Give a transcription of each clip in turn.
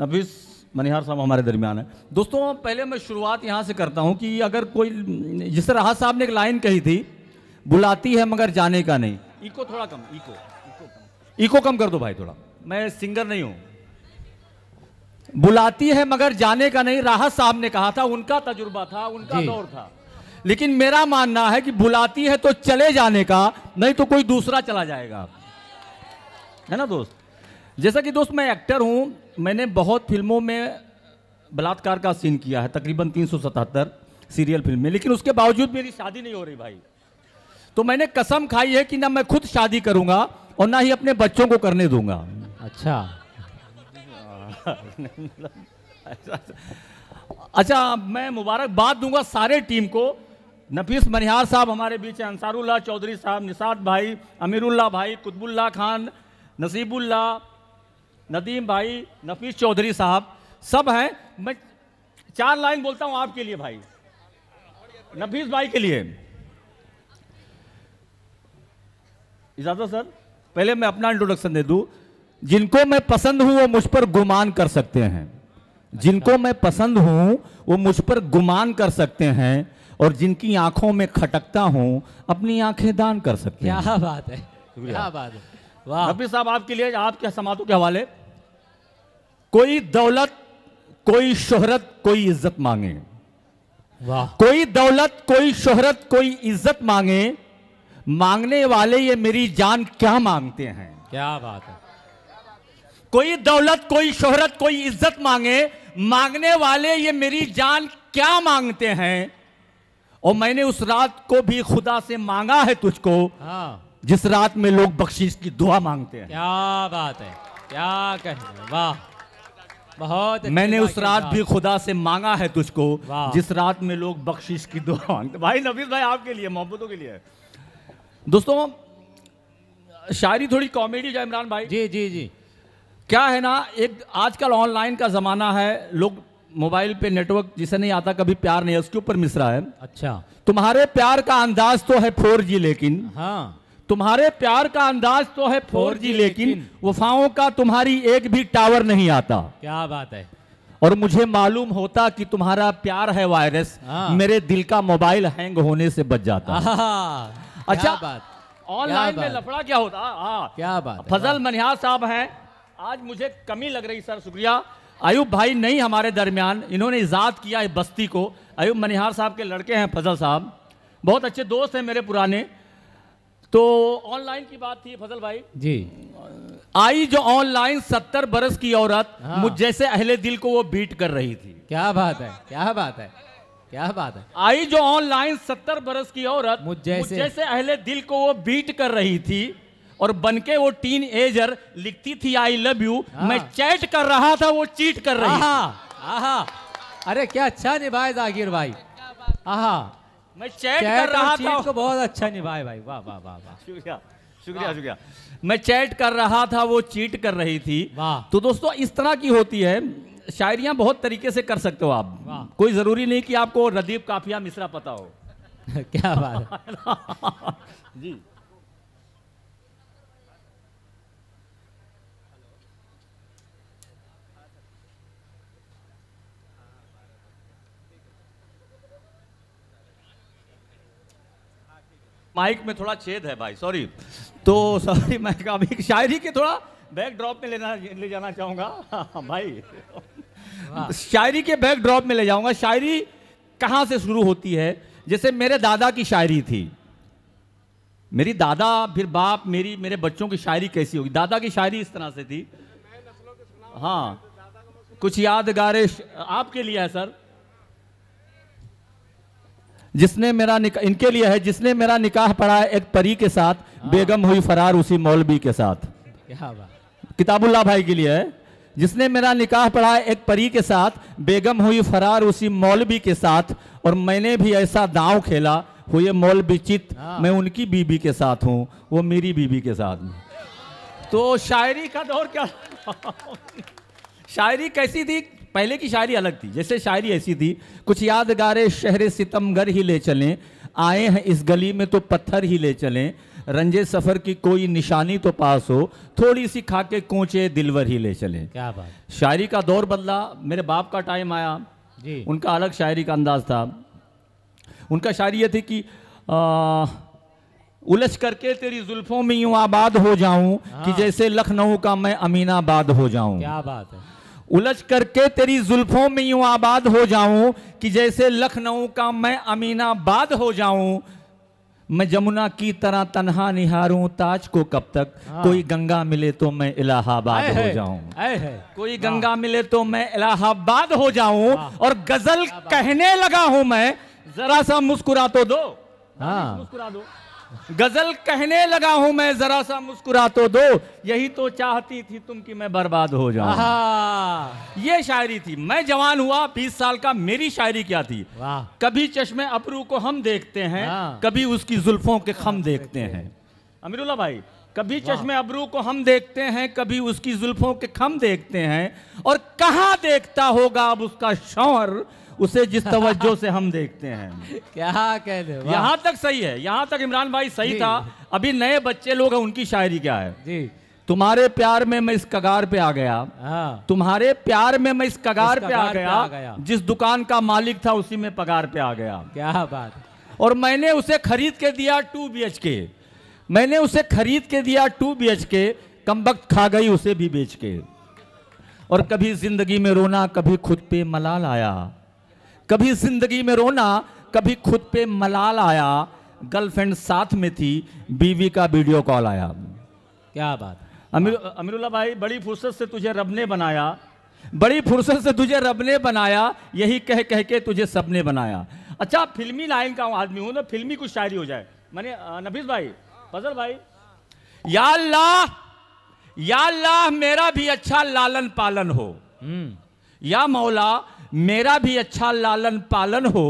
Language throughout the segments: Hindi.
नफीस मनिहार साहब हमारे दरमियान है दोस्तों पहले मैं शुरुआत यहाँ से करता हूँ कि अगर कोई जिस तरह साहब ने एक लाइन कही थी बुलाती है मगर जाने का नहीं इको थोड़ा कम इको इको इको कम कर दो भाई थोड़ा मैं सिंगर नहीं हूँ बुलाती है मगर जाने का नहीं राहत साहब ने कहा था उनका तजुर्बा था उनका दौर था लेकिन मेरा मानना है कि बुलाती है तो चले जाने का नहीं तो कोई दूसरा चला जाएगा है ना दोस्त जैसा कि दोस्त मैं एक्टर हूँ मैंने बहुत फिल्मों में बलात्कार का सीन किया है तकरीबन तीन सीरियल फिल्म में लेकिन उसके बावजूद मेरी शादी नहीं हो रही भाई तो मैंने कसम खाई है कि ना मैं खुद शादी करूंगा और ना ही अपने बच्चों को करने दूंगा अच्छा अच्छा मैं मुबारकबाद दूंगा सारे टीम को नफीस मनिहार साहब हमारे बीच हैं अंसारुल्ला चौधरी साहब निषाद भाई अमीरुल्ला भाई कुतबुल्ला खान नसीबुल्ला नदीम भाई नफीस चौधरी साहब सब हैं मैं चार लाइन बोलता हूं आपके लिए भाई नफीस भाई के लिए इजाजत सर पहले मैं अपना इंट्रोडक्शन दे दूं जिनको मैं पसंद हूं वो मुझ पर गुमान कर सकते हैं जिनको मैं पसंद हूं वो मुझ पर गुमान कर सकते हैं और जिनकी आंखों में खटकता हूं अपनी आंखें दान कर सकते क्या हैं क्या बात है क्या बात है वाह साहब आपके लिए आपके समातों के हवाले कोई दौलत कोई शोहरत कोई इज्जत मांगे वाह कोई दौलत कोई शोहरत कोई इज्जत मांगे मांगने वाले ये मेरी जान क्या मांगते हैं क्या बात है कोई दौलत कोई शोहरत कोई इज्जत मांगे मांगने वाले ये मेरी जान क्या मांगते हैं और मैंने उस रात को भी खुदा से मांगा है तुझको हाँ। जिस रात में लोग बख्शीश की दुआ मांगते हैं क्या बात है क्या कहें वाह बहुत मैंने उस रात भी खुदा से मांगा है तुझको जिस रात में लोग बख्शिश की दुआ मांगते भाई नफीस भाई आपके लिए मोहब्बतों के लिए दोस्तों शायरी थोड़ी कॉमेडी जो इमरान भाई जी जी जी क्या है ना एक आजकल ऑनलाइन का ज़माना है लोग मोबाइल पे नेटवर्क जिसे नहीं आता कभी प्यार नहीं है उसके ऊपर मिसरा है अच्छा तुम्हारे प्यार का अंदाज तो है फोर जी लेकिन हाँ तुम्हारे प्यार का अंदाज तो है फोर जी लेकिन वफाओं का तुम्हारी एक भी टावर नहीं आता क्या बात है और मुझे मालूम होता कि तुम्हारा प्यार है वायरस हाँ। मेरे दिल का मोबाइल हैंग होने से बच जाता अच्छा बात ऑनलाइन में लफड़ा क्या होता हाँ। क्या बात फजल मनिहार साहब हैं आज मुझे कमी लग रही सर शुक्रिया अयुब भाई नहीं हमारे दरमियान इन्होंने इजाद किया है बस्ती को अयुब मनिहार साहब के लड़के हैं फजल साहब बहुत अच्छे दोस्त हैं मेरे पुराने तो ऑनलाइन की बात थी फजल भाई जी आई जो ऑनलाइन सत्तर बरस की औरत हाँ। मुझ जैसे अहले दिल को वो बीट कर रही थी क्या बात है क्या बात है क्या बात है आई जो ऑनलाइन सत्तर बरस की औरत मुझ जैसे मुझ जैसे अहले दिल को वो बीट कर रही थी और बनके वो टीन एजर लिखती थी आई लव यू मैं चैट कर रहा था वो चीट कर रहा आहा, अरे क्या अच्छा निभाए जागीर भाई आहा मैं चैट कर रहा था को बहुत अच्छा निभाए भाई वाह वाह वाह वाह शुक्रिया शुक्रिया शुक्रिया मैं चैट कर रहा था वो चीट कर रही थी तो दोस्तों इस तरह की होती है शायरियां बहुत तरीके से कर सकते हो आप कोई जरूरी नहीं कि आपको रदीप काफिया मिश्रा पता हो क्या बात है जी माइक में थोड़ा छेद है भाई सॉरी तो सॉरी मैं अभी शायरी के थोड़ा बैकड्रॉप में लेना ले जाना चाहूँगा हाँ, भाई शायरी के बैकड्रॉप में ले जाऊँगा शायरी कहाँ से शुरू होती है जैसे मेरे दादा की शायरी थी मेरी दादा फिर बाप मेरी मेरे बच्चों की शायरी कैसी होगी दादा की शायरी इस तरह से थी हाँ कुछ यादगारें आपके लिए है सर जिसने मेरा इनके लिए है जिसने मेरा निकाह पढ़ा है एक परी के साथ हाँ। बेगम हुई फरार उसी मौलवी के साथ किताबुल्ला भाई के लिए है जिसने मेरा निकाह पढ़ा है एक परी के साथ बेगम हुई फरार उसी मौलवी के साथ और मैंने भी ऐसा दाव खेला हुए मौलवी चित हाँ। मैं उनकी बीबी के साथ हूँ वो मेरी बीबी के साथ तो शायरी का दौर क्या शायरी कैसी थी पहले की शायरी अलग थी जैसे शायरी ऐसी थी कुछ यादगारे शहर सितमगर ही ले चलें आए हैं इस गली में तो पत्थर ही ले चलें रंजे सफ़र की कोई निशानी तो पास हो थोड़ी सी खा के कोचे दिलवर ही ले चलें क्या बात शायरी का दौर बदला मेरे बाप का टाइम आया जी उनका अलग शायरी का अंदाज था उनका शायरी यह थी कि उलझ करके तेरी जुल्फों में यूं आबाद हो जाऊं हाँ। कि जैसे लखनऊ का मैं अमीनाबाद हो जाऊं क्या बात है उलझ करके तेरी जुल्फों में यूं आबाद हो जाऊं कि जैसे लखनऊ का मैं अमीनाबाद हो जाऊं मैं जमुना की तरह तनहा निहारूं ताज को कब तक हाँ। कोई तो हाँ। गंगा मिले तो मैं इलाहाबाद हो जाऊं कोई गंगा मिले तो मैं इलाहाबाद हो जाऊं और गजल कहने लगा हूं मैं जरा सा मुस्कुरा तो दो हाँ मुस्कुरा दो गजल कहने लगा हूं मैं जरा सा मुस्कुरा तो दो यही तो चाहती थी तुम कि मैं बर्बाद हो जाऊं ये शायरी थी मैं जवान हुआ बीस साल का मेरी शायरी क्या थी कभी चश्मे अपरू को हम देखते हैं हाँ। कभी उसकी जुल्फों के खम देखते हैं अमीरुल्ला भाई कभी चश्मे अबरू को हम देखते हैं कभी उसकी जुल्फों के खम देखते हैं और कहा देखता होगा अब उसका शौहर उसे जिस तवज्जो से हम देखते हैं क्या कह दे यहाँ तक सही है यहाँ तक इमरान भाई सही था अभी नए बच्चे लोग हैं उनकी शायरी क्या है जी तुम्हारे प्यार में मैं इस कगार पे आ गया हाँ। तुम्हारे प्यार में मैं इस कगार, इस कगार पे, आ गया, पे आ गया जिस दुकान का मालिक था उसी में पगार पे आ गया क्या बात और मैंने उसे खरीद के दिया टू बी के मैंने उसे खरीद के दिया टू बी के कम वक्त खा गई उसे भी बेच के और कभी जिंदगी में रोना कभी खुद पे मलाल आया कभी जिंदगी में रोना कभी खुद पे मलाल आया गर्लफ्रेंड साथ में थी बीवी का वीडियो कॉल आया क्या बात अमीर अमीरुल्ला भाई बड़ी फुर्सत से तुझे रब ने बनाया बड़ी फुर्सत से तुझे रब ने बनाया यही कह कह के तुझे सब ने बनाया अच्छा फिल्मी लाइन का आदमी हूं ना फिल्मी कुछ शायरी हो जाए मैंने नफीस भाई फजल भाई या अल्लाह या अल्लाह मेरा भी अच्छा लालन पालन हो हम्म। या मौला मेरा भी अच्छा लालन पालन हो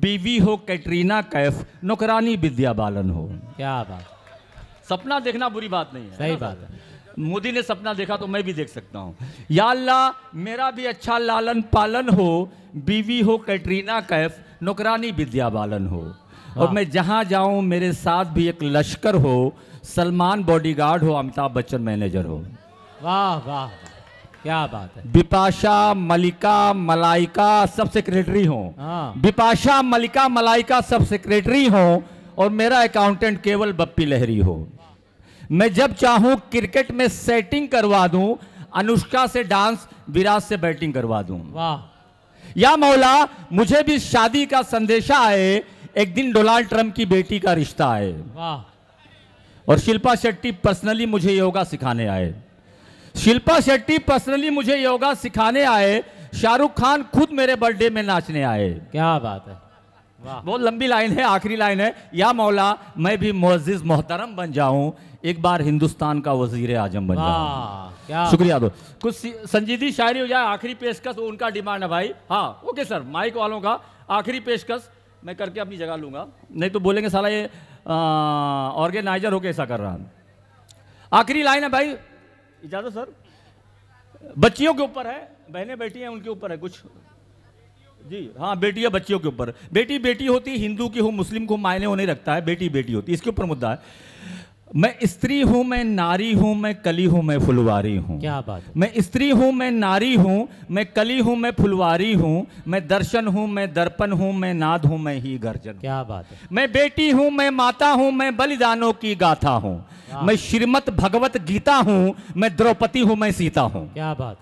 बीवी हो कैटरीना कैफ नौकरानी विद्या बालन हो क्या बात सपना देखना बुरी बात नहीं है सही बात है मोदी ने सपना देखा तो मैं भी देख सकता हूँ या अल्लाह मेरा भी अच्छा लालन पालन हो बीवी हो कैटरीना कैफ नौकरानी विद्या बालन हो और हाँ। मैं जहाँ जाऊँ मेरे साथ भी एक लश्कर हो सलमान बॉडीगार्ड हो अमिताभ बच्चन मैनेजर हो वाह वाह क्या बात है विपाशा मलिका मलाइका सब सेक्रेटरी हो विपाशा मलिका मलाइका सब सेक्रेटरी हो और मेरा अकाउंटेंट केवल बप्पी लहरी हो मैं जब चाहूं क्रिकेट में सेटिंग करवा दूं अनुष्का से डांस विराज से बैटिंग करवा दूं या मौला मुझे भी शादी का संदेशा आए एक दिन डोनाल्ड ट्रंप की बेटी का रिश्ता आए और शिल्पा शेट्टी पर्सनली मुझे योगा सिखाने आए शिल्पा शेट्टी पर्सनली मुझे योगा सिखाने आए शाहरुख खान खुद मेरे बर्थडे में नाचने आए क्या बात है बहुत लंबी लाइन है आखिरी लाइन है या मौला मैं भी मोजिज मोहतरम बन जाऊं एक बार हिंदुस्तान का वजीर आजम बन जाऊं शुक्रिया दो कुछ संजीदी शायरी हो जाए आखिरी पेशकश उनका डिमांड है भाई हाँ ओके सर माइक वालों का आखिरी पेशकश मैं करके अपनी जगह लूंगा नहीं तो बोलेंगे सारा ये ऑर्गेनाइजर होके ऐसा कर रहा आखिरी लाइन है भाई इजाज़त सर बच्चियों के ऊपर है बहनें बेटी हैं उनके ऊपर है कुछ जी हाँ बेटी है बच्चियों के ऊपर बेटी बेटी होती हिंदू की हो मुस्लिम को मायने होने रखता है बेटी बेटी होती इसके ऊपर मुद्दा है मैं स्त्री हूं मैं नारी हूं मैं कली हूं मैं फुलवारी हूं क्या बात मैं स्त्री हूं मैं नारी हूं मैं कली हूं मैं फुलवारी हूं मैं दर्शन हूं मैं दर्पण हूं मैं नाद हूं मैं ही गर्जन क्या बात मैं बेटी हूं मैं माता हूं मैं बलिदानों की गाथा हूं मैं श्रीमत भगवत गीता हूं मैं द्रौपदी हूं मैं सीता हूं क्या बात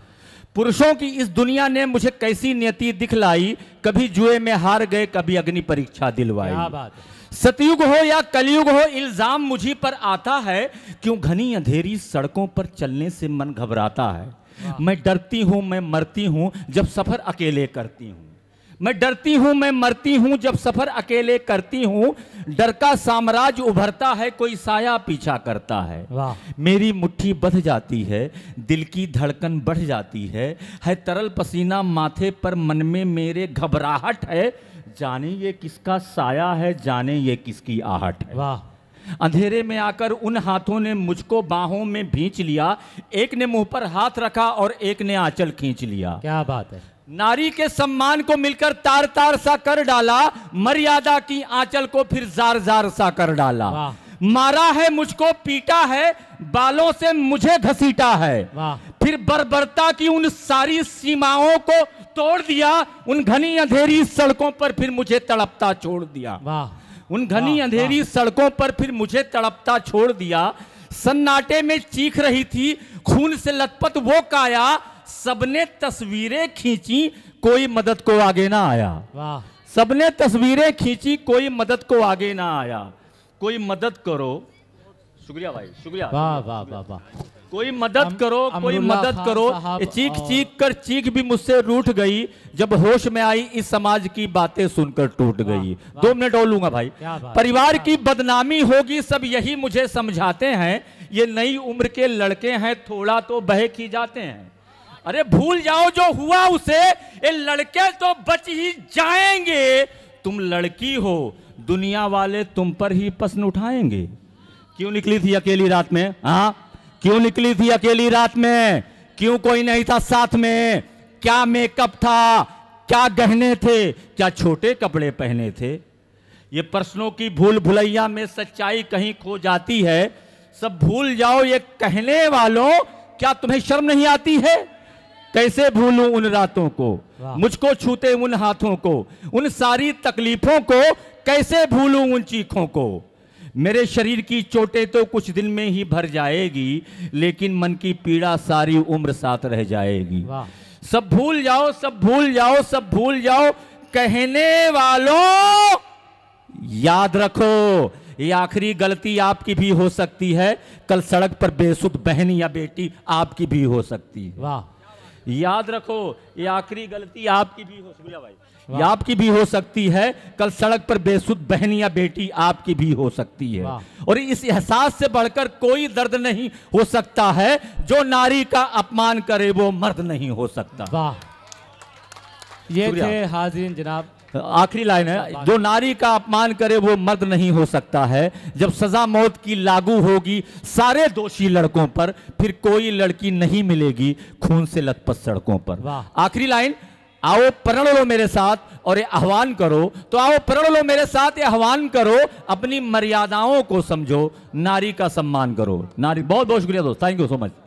पुरुषों की इस दुनिया ने मुझे कैसी नियति दिखलाई कभी जुए में हार गए कभी अग्नि परीक्षा दिलवाई क्या बात सतयुग हो या कलयुग हो इल्जाम मुझे पर आता है क्यों घनी अंधेरी सड़कों पर चलने से मन घबराता है मैं डरती हूं मैं मरती हूं जब सफर अकेले करती हूं मैं डरती हूं मैं मरती हूं जब सफर अकेले करती हूं डर का साम्राज्य उभरता है कोई साया पीछा करता है मेरी मुट्ठी बध जाती है दिल की धड़कन बढ़ जाती है है तरल पसीना माथे पर मन में मेरे घबराहट है जाने ये किसका साया है जाने ये किसकी आहट है वाह अंधेरे में आकर उन हाथों ने मुझको बाहों में भींच लिया एक ने मुंह पर हाथ रखा और एक ने आंचल खींच लिया क्या बात है नारी के सम्मान को मिलकर तार तार सा कर डाला मर्यादा की आंचल को फिर जार जार सा कर डाला मारा है मुझको पीटा है बालों से मुझे घसीटा है फिर बर्बरता की उन सारी सीमाओं को तोड़ दिया उन घनी अंधेरी सड़कों पर फिर मुझे तड़पता छोड़ दिया वाह उन घनी अंधेरी सड़कों पर फिर मुझे तड़पता छोड़ दिया सन्नाटे में चीख रही थी खून से लथपथ वो काया सबने तस्वीरें खींची कोई मदद को आगे ना आया वाह सबने तस्वीरें खींची कोई मदद को आगे ना आया कोई मदद करो शुक्रिया भाई शुक्रिया वाह वाह वाह वाह कोई मदद करो कोई मदद करो चीख चीख कर चीख भी मुझसे रूठ गई जब होश में आई इस समाज की बातें सुनकर टूट गई दो मिनट और लूंगा भाई परिवार की बदनामी होगी सब यही मुझे समझाते हैं ये नई उम्र के लड़के हैं थोड़ा तो बहक ही जाते हैं अरे भूल जाओ जो हुआ उसे ये लड़के तो बच ही जाएंगे तुम लड़की हो दुनिया वाले तुम पर ही प्रश्न उठाएंगे क्यों निकली थी अकेली रात में हाँ क्यों निकली थी अकेली रात में क्यों कोई नहीं था साथ में क्या मेकअप था क्या गहने थे क्या छोटे कपड़े पहने थे ये प्रश्नों की भूल भुलैया में सच्चाई कहीं खो जाती है सब भूल जाओ ये कहने वालों क्या तुम्हें शर्म नहीं आती है कैसे भूलूं उन रातों को मुझको छूते उन हाथों को उन सारी तकलीफों को कैसे भूलूं उन चीखों को मेरे शरीर की चोटें तो कुछ दिन में ही भर जाएगी लेकिन मन की पीड़ा सारी उम्र साथ रह जाएगी सब भूल जाओ सब भूल जाओ सब भूल जाओ कहने वालों याद रखो ये आखिरी गलती आपकी भी हो सकती है कल सड़क पर बेसुध बहन या बेटी आपकी भी हो सकती है वाह याद रखो ये आखिरी गलती आपकी भी हो सकती भाई आपकी भी हो सकती है कल सड़क पर बेसुद बहन या बेटी आपकी भी हो सकती है और इस एहसास से बढ़कर कोई दर्द नहीं हो सकता है जो नारी का अपमान करे वो मर्द नहीं हो सकता वाह ये थे हाजिर जनाब आखिरी लाइन है जो नारी का अपमान करे वो मर्द नहीं हो सकता है जब सजा मौत की लागू होगी सारे दोषी लड़कों पर फिर कोई लड़की नहीं मिलेगी खून से लथपथ सड़कों पर आखिरी लाइन आओ प्रण लो मेरे साथ और ये आह्वान करो तो आओ प्रण लो मेरे साथ ये आह्वान करो अपनी मर्यादाओं को समझो नारी का सम्मान करो नारी बहुत बहुत शुक्रिया दोस्त थैंक यू सो मच